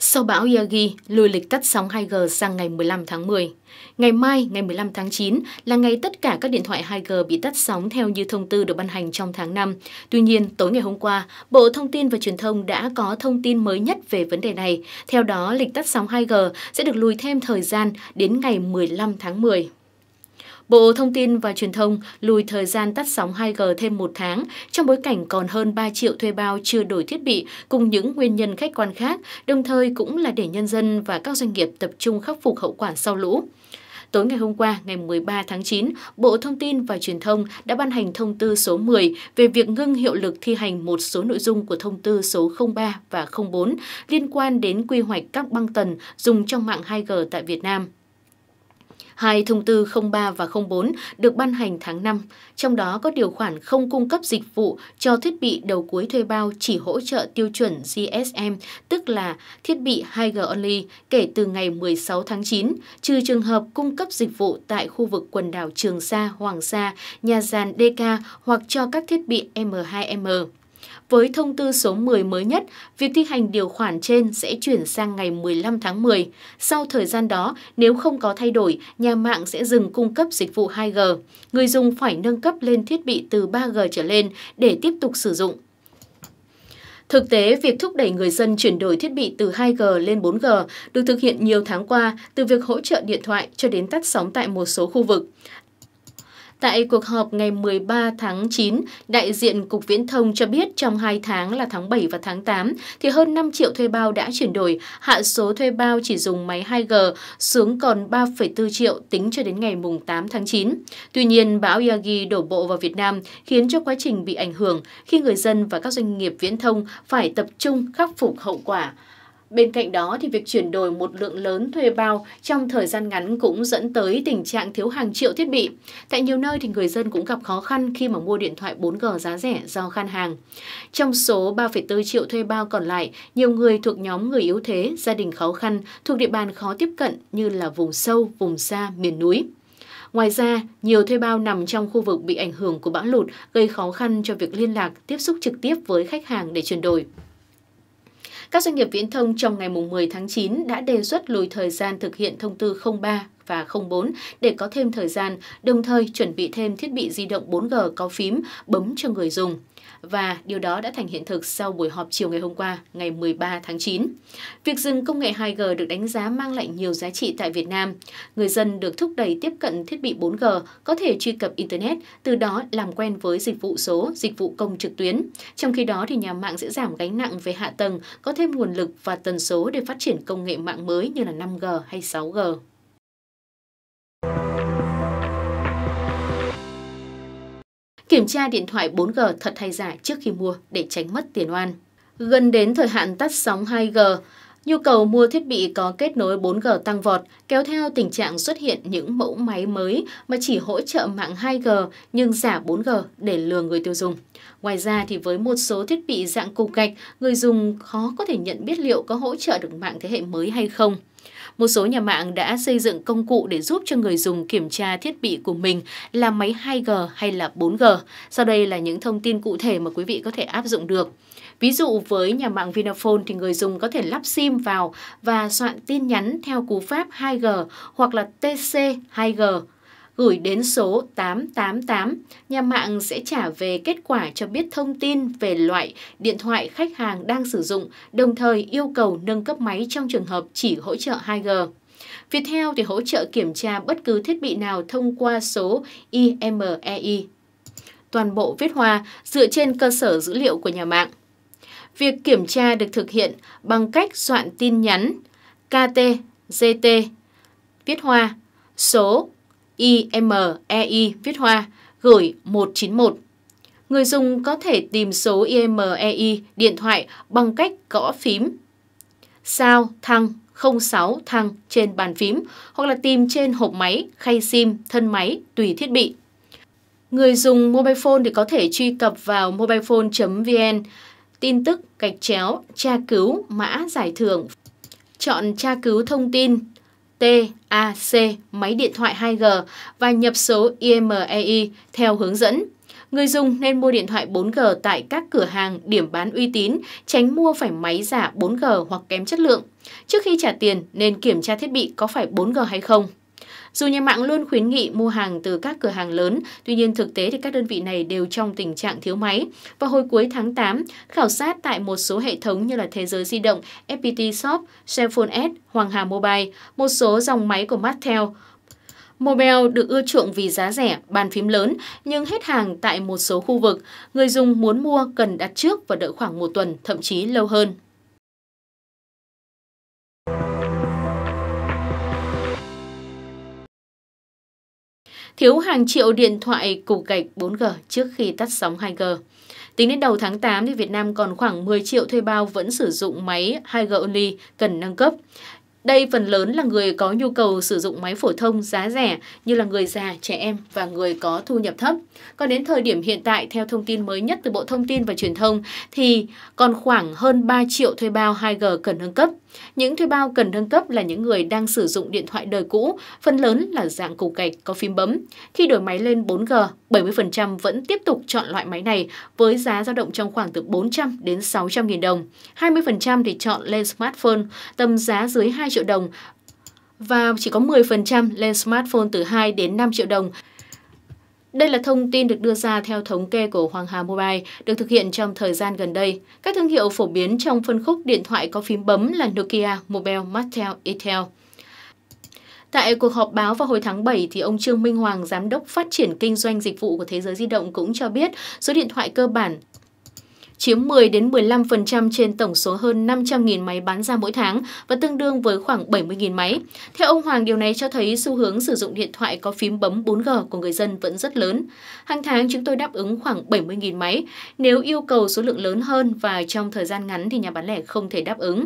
Sau bão Yagi, lùi lịch tắt sóng 2G sang ngày 15 tháng 10. Ngày mai, ngày 15 tháng 9 là ngày tất cả các điện thoại 2G bị tắt sóng theo như thông tư được ban hành trong tháng 5. Tuy nhiên, tối ngày hôm qua, Bộ Thông tin và Truyền thông đã có thông tin mới nhất về vấn đề này. Theo đó, lịch tắt sóng 2G sẽ được lùi thêm thời gian đến ngày 15 tháng 10. Bộ Thông tin và Truyền thông lùi thời gian tắt sóng 2G thêm một tháng trong bối cảnh còn hơn 3 triệu thuê bao chưa đổi thiết bị cùng những nguyên nhân khách quan khác, đồng thời cũng là để nhân dân và các doanh nghiệp tập trung khắc phục hậu quả sau lũ. Tối ngày hôm qua, ngày 13 tháng 9, Bộ Thông tin và Truyền thông đã ban hành thông tư số 10 về việc ngưng hiệu lực thi hành một số nội dung của thông tư số 03 và 04 liên quan đến quy hoạch các băng tần dùng trong mạng 2G tại Việt Nam. Hai thông tư 03 và 04 được ban hành tháng 5, trong đó có điều khoản không cung cấp dịch vụ cho thiết bị đầu cuối thuê bao chỉ hỗ trợ tiêu chuẩn GSM, tức là thiết bị 2G only kể từ ngày 16 tháng 9, trừ trường hợp cung cấp dịch vụ tại khu vực quần đảo Trường Sa, Hoàng Sa, nhà giàn DK hoặc cho các thiết bị M2M. Với thông tư số 10 mới nhất, việc thi hành điều khoản trên sẽ chuyển sang ngày 15 tháng 10. Sau thời gian đó, nếu không có thay đổi, nhà mạng sẽ dừng cung cấp dịch vụ 2G. Người dùng phải nâng cấp lên thiết bị từ 3G trở lên để tiếp tục sử dụng. Thực tế, việc thúc đẩy người dân chuyển đổi thiết bị từ 2G lên 4G được thực hiện nhiều tháng qua, từ việc hỗ trợ điện thoại cho đến tắt sóng tại một số khu vực. Tại cuộc họp ngày 13 tháng 9, đại diện Cục Viễn thông cho biết trong 2 tháng là tháng 7 và tháng 8 thì hơn 5 triệu thuê bao đã chuyển đổi, hạ số thuê bao chỉ dùng máy 2G xuống còn 3,4 triệu tính cho đến ngày 8 tháng 9. Tuy nhiên, bão Yagi đổ bộ vào Việt Nam khiến cho quá trình bị ảnh hưởng khi người dân và các doanh nghiệp viễn thông phải tập trung khắc phục hậu quả. Bên cạnh đó thì việc chuyển đổi một lượng lớn thuê bao trong thời gian ngắn cũng dẫn tới tình trạng thiếu hàng triệu thiết bị. Tại nhiều nơi thì người dân cũng gặp khó khăn khi mà mua điện thoại 4G giá rẻ do khan hàng. Trong số 3,4 triệu thuê bao còn lại, nhiều người thuộc nhóm người yếu thế, gia đình khó khăn, thuộc địa bàn khó tiếp cận như là vùng sâu, vùng xa, miền núi. Ngoài ra, nhiều thuê bao nằm trong khu vực bị ảnh hưởng của bão lụt gây khó khăn cho việc liên lạc, tiếp xúc trực tiếp với khách hàng để chuyển đổi. Các doanh nghiệp viễn thông trong ngày 10 tháng 9 đã đề xuất lùi thời gian thực hiện thông tư 03 và 04 để có thêm thời gian, đồng thời chuẩn bị thêm thiết bị di động 4G có phím bấm cho người dùng và điều đó đã thành hiện thực sau buổi họp chiều ngày hôm qua, ngày 13 tháng 9. Việc dừng công nghệ 2G được đánh giá mang lại nhiều giá trị tại Việt Nam. Người dân được thúc đẩy tiếp cận thiết bị 4G, có thể truy cập Internet, từ đó làm quen với dịch vụ số, dịch vụ công trực tuyến. Trong khi đó, thì nhà mạng sẽ giảm gánh nặng về hạ tầng, có thêm nguồn lực và tần số để phát triển công nghệ mạng mới như là 5G hay 6G. kiểm tra điện thoại 4G thật hay giả trước khi mua để tránh mất tiền oan. Gần đến thời hạn tắt sóng 2G, nhu cầu mua thiết bị có kết nối 4G tăng vọt, kéo theo tình trạng xuất hiện những mẫu máy mới mà chỉ hỗ trợ mạng 2G nhưng giả 4G để lừa người tiêu dùng. Ngoài ra thì với một số thiết bị dạng cục gạch, người dùng khó có thể nhận biết liệu có hỗ trợ được mạng thế hệ mới hay không. Một số nhà mạng đã xây dựng công cụ để giúp cho người dùng kiểm tra thiết bị của mình là máy 2G hay là 4G. Sau đây là những thông tin cụ thể mà quý vị có thể áp dụng được. Ví dụ với nhà mạng Vinaphone thì người dùng có thể lắp SIM vào và soạn tin nhắn theo cú pháp 2G hoặc là TC 2G gửi đến số 888, nhà mạng sẽ trả về kết quả cho biết thông tin về loại điện thoại khách hàng đang sử dụng, đồng thời yêu cầu nâng cấp máy trong trường hợp chỉ hỗ trợ 2G. Viettel thì hỗ trợ kiểm tra bất cứ thiết bị nào thông qua số IMEI. E Toàn bộ viết hoa dựa trên cơ sở dữ liệu của nhà mạng. Việc kiểm tra được thực hiện bằng cách soạn tin nhắn KT, GT, viết hoa, số IMEI e viết hoa gửi 191. Người dùng có thể tìm số IMEI e điện thoại bằng cách gõ phím sao thăng 06 thăng trên bàn phím hoặc là tìm trên hộp máy, khay SIM, thân máy tùy thiết bị. Người dùng mobile phone thì có thể truy cập vào mobilephone.vn, tin tức, gạch chéo, tra cứu, mã giải thưởng, chọn tra cứu thông tin, TAC máy điện thoại 2G và nhập số IMEI e theo hướng dẫn. Người dùng nên mua điện thoại 4G tại các cửa hàng, điểm bán uy tín, tránh mua phải máy giả 4G hoặc kém chất lượng. Trước khi trả tiền nên kiểm tra thiết bị có phải 4G hay không. Dù nhà mạng luôn khuyến nghị mua hàng từ các cửa hàng lớn, tuy nhiên thực tế thì các đơn vị này đều trong tình trạng thiếu máy. Và hồi cuối tháng 8, khảo sát tại một số hệ thống như là Thế giới di động, FPT Shop, Cellphone S, Hoàng Hà Mobile, một số dòng máy của Mattel, Mobile được ưa chuộng vì giá rẻ, bàn phím lớn, nhưng hết hàng tại một số khu vực. Người dùng muốn mua cần đặt trước và đợi khoảng một tuần, thậm chí lâu hơn. thiếu hàng triệu điện thoại cục gạch 4G trước khi tắt sóng 2G. Tính đến đầu tháng 8 thì Việt Nam còn khoảng 10 triệu thuê bao vẫn sử dụng máy 2G only cần nâng cấp. Đây phần lớn là người có nhu cầu sử dụng máy phổ thông giá rẻ như là người già, trẻ em và người có thu nhập thấp. Còn đến thời điểm hiện tại, theo thông tin mới nhất từ Bộ Thông tin và Truyền thông, thì còn khoảng hơn 3 triệu thuê bao 2G cần nâng cấp. Những thuê bao cần nâng cấp là những người đang sử dụng điện thoại đời cũ, phần lớn là dạng cục gạch có phím bấm. Khi đổi máy lên 4G, 70% vẫn tiếp tục chọn loại máy này với giá dao động trong khoảng từ 400 đến 600 nghìn đồng. 20% thì chọn lên smartphone tầm giá dưới 2 triệu đồng và chỉ có 10% lên smartphone từ 2 đến 5 triệu đồng đây là thông tin được đưa ra theo thống kê của Hoàng Hà Mobile, được thực hiện trong thời gian gần đây. Các thương hiệu phổ biến trong phân khúc điện thoại có phím bấm là Nokia, Mobile, Mattel, Intel. Tại cuộc họp báo vào hồi tháng 7, thì ông Trương Minh Hoàng, Giám đốc Phát triển Kinh doanh Dịch vụ của Thế giới Di động cũng cho biết số điện thoại cơ bản chiếm 10 đến 15% trên tổng số hơn 500.000 máy bán ra mỗi tháng và tương đương với khoảng 70.000 máy. Theo ông Hoàng, điều này cho thấy xu hướng sử dụng điện thoại có phím bấm 4G của người dân vẫn rất lớn. Hàng tháng chúng tôi đáp ứng khoảng 70.000 máy. Nếu yêu cầu số lượng lớn hơn và trong thời gian ngắn thì nhà bán lẻ không thể đáp ứng.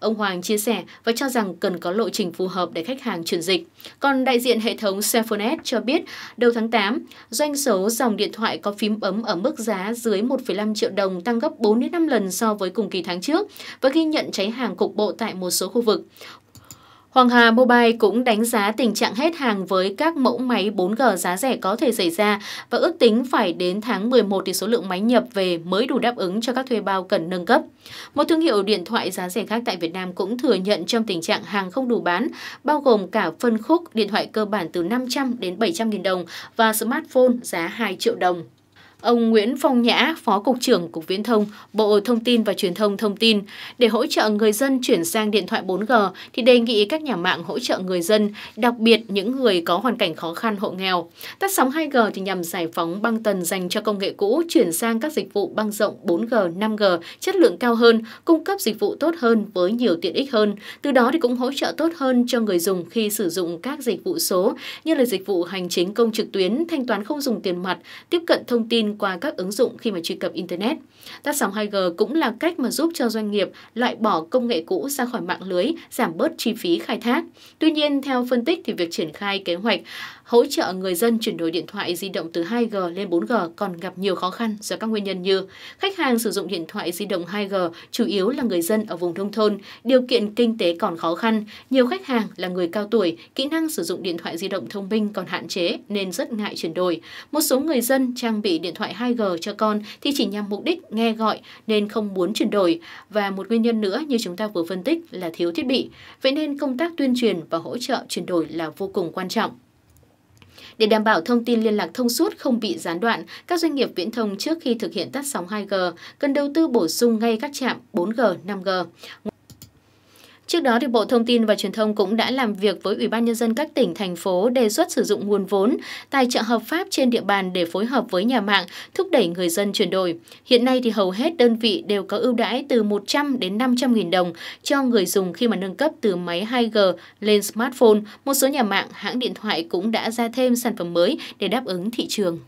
Ông Hoàng chia sẻ và cho rằng cần có lộ trình phù hợp để khách hàng chuyển dịch. Còn đại diện hệ thống Sephonet cho biết, đầu tháng 8, doanh số dòng điện thoại có phím ấm ở mức giá dưới 1,5 triệu đồng tăng gấp 4 đến 5 lần so với cùng kỳ tháng trước và ghi nhận cháy hàng cục bộ tại một số khu vực. Hoàng Hà Mobile cũng đánh giá tình trạng hết hàng với các mẫu máy 4G giá rẻ có thể xảy ra và ước tính phải đến tháng 11 thì số lượng máy nhập về mới đủ đáp ứng cho các thuê bao cần nâng cấp. Một thương hiệu điện thoại giá rẻ khác tại Việt Nam cũng thừa nhận trong tình trạng hàng không đủ bán, bao gồm cả phân khúc điện thoại cơ bản từ 500 đến 700 nghìn đồng và smartphone giá 2 triệu đồng. Ông Nguyễn Phong Nhã, Phó Cục trưởng Cục Viễn thông, Bộ Thông tin và Truyền thông thông tin, để hỗ trợ người dân chuyển sang điện thoại 4G thì đề nghị các nhà mạng hỗ trợ người dân, đặc biệt những người có hoàn cảnh khó khăn hộ nghèo. Tắt sóng 2G thì nhằm giải phóng băng tần dành cho công nghệ cũ chuyển sang các dịch vụ băng rộng 4G, 5G chất lượng cao hơn, cung cấp dịch vụ tốt hơn với nhiều tiện ích hơn. Từ đó thì cũng hỗ trợ tốt hơn cho người dùng khi sử dụng các dịch vụ số như là dịch vụ hành chính công trực tuyến, thanh toán không dùng tiền mặt, tiếp cận thông tin qua các ứng dụng khi mà truy cập Internet. Tắt sóng 2G cũng là cách mà giúp cho doanh nghiệp loại bỏ công nghệ cũ ra khỏi mạng lưới, giảm bớt chi phí khai thác. Tuy nhiên, theo phân tích thì việc triển khai kế hoạch hỗ trợ người dân chuyển đổi điện thoại di động từ 2G lên 4G còn gặp nhiều khó khăn do các nguyên nhân như khách hàng sử dụng điện thoại di động 2G chủ yếu là người dân ở vùng nông thôn, điều kiện kinh tế còn khó khăn, nhiều khách hàng là người cao tuổi, kỹ năng sử dụng điện thoại di động thông minh còn hạn chế nên rất ngại chuyển đổi. Một số người dân trang bị điện thoại thoại 2G cho con thì chỉ nhằm mục đích nghe gọi nên không muốn chuyển đổi. Và một nguyên nhân nữa như chúng ta vừa phân tích là thiếu thiết bị. Vậy nên công tác tuyên truyền và hỗ trợ chuyển đổi là vô cùng quan trọng. Để đảm bảo thông tin liên lạc thông suốt không bị gián đoạn, các doanh nghiệp viễn thông trước khi thực hiện tắt sóng 2G cần đầu tư bổ sung ngay các trạm 4G, 5G. Trước đó, thì Bộ Thông tin và Truyền thông cũng đã làm việc với Ủy ban Nhân dân các tỉnh, thành phố đề xuất sử dụng nguồn vốn, tài trợ hợp pháp trên địa bàn để phối hợp với nhà mạng, thúc đẩy người dân chuyển đổi. Hiện nay thì hầu hết đơn vị đều có ưu đãi từ 100 đến 500 nghìn đồng cho người dùng khi mà nâng cấp từ máy 2G lên smartphone. Một số nhà mạng, hãng điện thoại cũng đã ra thêm sản phẩm mới để đáp ứng thị trường.